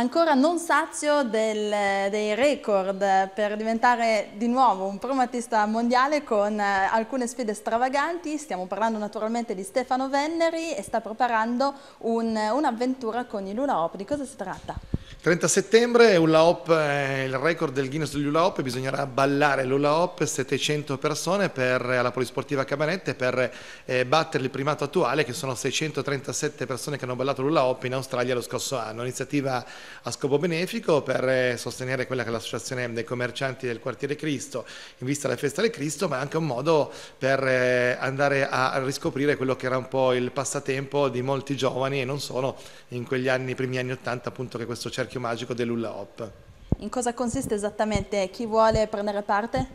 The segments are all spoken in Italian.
ancora non sazio del, dei record per diventare di nuovo un promatista mondiale con eh, alcune sfide stravaganti. Stiamo parlando naturalmente di Stefano Venneri e sta preparando un'avventura un con i Luna Op. Di cosa si tratta? 30 settembre, Ula Hop è il record del Guinness degli Hula Hop, bisognerà ballare l'Ula Hop, 700 persone per, eh, alla Polisportiva Cabanette per eh, battere il primato attuale che sono 637 persone che hanno ballato l'Ula Hop in Australia lo scorso anno, un'iniziativa a scopo benefico per eh, sostenere quella che è l'associazione dei commercianti del quartiere Cristo in vista della festa del Cristo, ma anche un modo per eh, andare a riscoprire quello che era un po' il passatempo di molti giovani e non solo in quegli anni, primi anni 80 appunto che questo cerchio cerchio magico dell'Ulla Hop. In cosa consiste esattamente? Chi vuole prendere parte?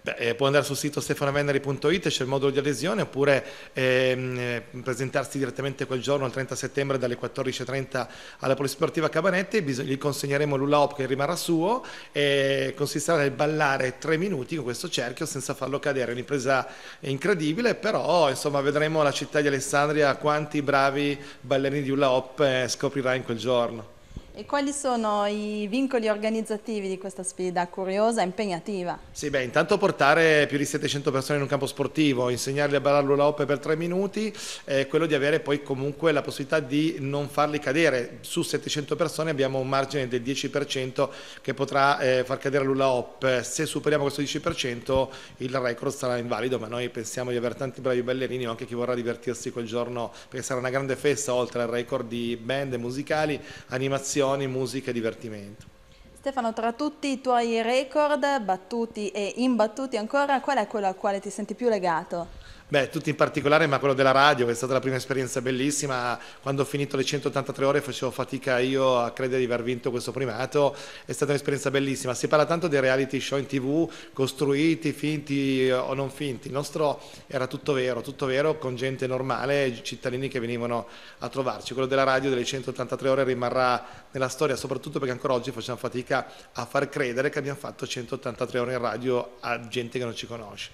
Beh, eh, può andare sul sito stefanavenneri.it, c'è il modulo di adesione, oppure ehm, eh, presentarsi direttamente quel giorno, il 30 settembre, dalle 14.30 alla Polisportiva Cabanetti. Gli consegneremo l'Ulla Hop che rimarrà suo e consisterà nel ballare tre minuti con questo cerchio senza farlo cadere. Un'impresa incredibile, però insomma vedremo la città di Alessandria quanti bravi ballerini di Ulla Hop eh, scoprirà in quel giorno. E quali sono i vincoli organizzativi di questa sfida curiosa e impegnativa? Sì, beh, intanto portare più di 700 persone in un campo sportivo, insegnarli a ballare l'ula hop per tre minuti, eh, quello di avere poi comunque la possibilità di non farli cadere. Su 700 persone abbiamo un margine del 10% che potrà eh, far cadere l'ula hop. Se superiamo questo 10% il record sarà invalido, ma noi pensiamo di avere tanti bravi ballerini o anche chi vorrà divertirsi quel giorno, perché sarà una grande festa oltre al record di band musicali, animazioni relazioni, musica e divertimento. Stefano, tra tutti i tuoi record, battuti e imbattuti ancora, qual è quello al quale ti senti più legato? Beh, tutti in particolare, ma quello della radio, che è stata la prima esperienza bellissima. Quando ho finito le 183 ore facevo fatica io a credere di aver vinto questo primato, è stata un'esperienza bellissima. Si parla tanto dei reality show in tv, costruiti, finti eh, o non finti. Il nostro era tutto vero, tutto vero, con gente normale, cittadini che venivano a trovarci. Quello della radio delle 183 ore rimarrà nella storia, soprattutto perché ancora oggi facciamo fatica fatica a far credere che abbiamo fatto 183 ore in radio a gente che non ci conosce.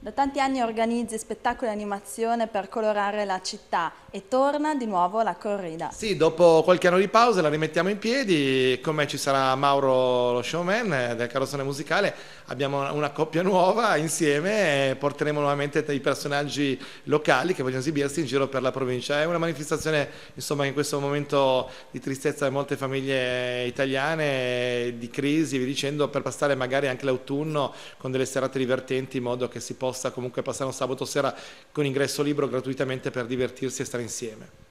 Da tanti anni organizzi spettacoli e animazione per colorare la città e torna di nuovo la corrida. Sì, dopo qualche anno di pausa la rimettiamo in piedi, con me ci sarà Mauro lo showman eh, del carrozzone musicale, abbiamo una coppia nuova insieme e porteremo nuovamente i personaggi locali che vogliono esibirsi in giro per la provincia. È una manifestazione insomma, in questo momento di tristezza di molte famiglie italiane, di crisi, vi dicendo, per passare magari anche l'autunno con delle serate divertenti in modo che si possa possa comunque passare un sabato sera con ingresso libero gratuitamente per divertirsi e stare insieme.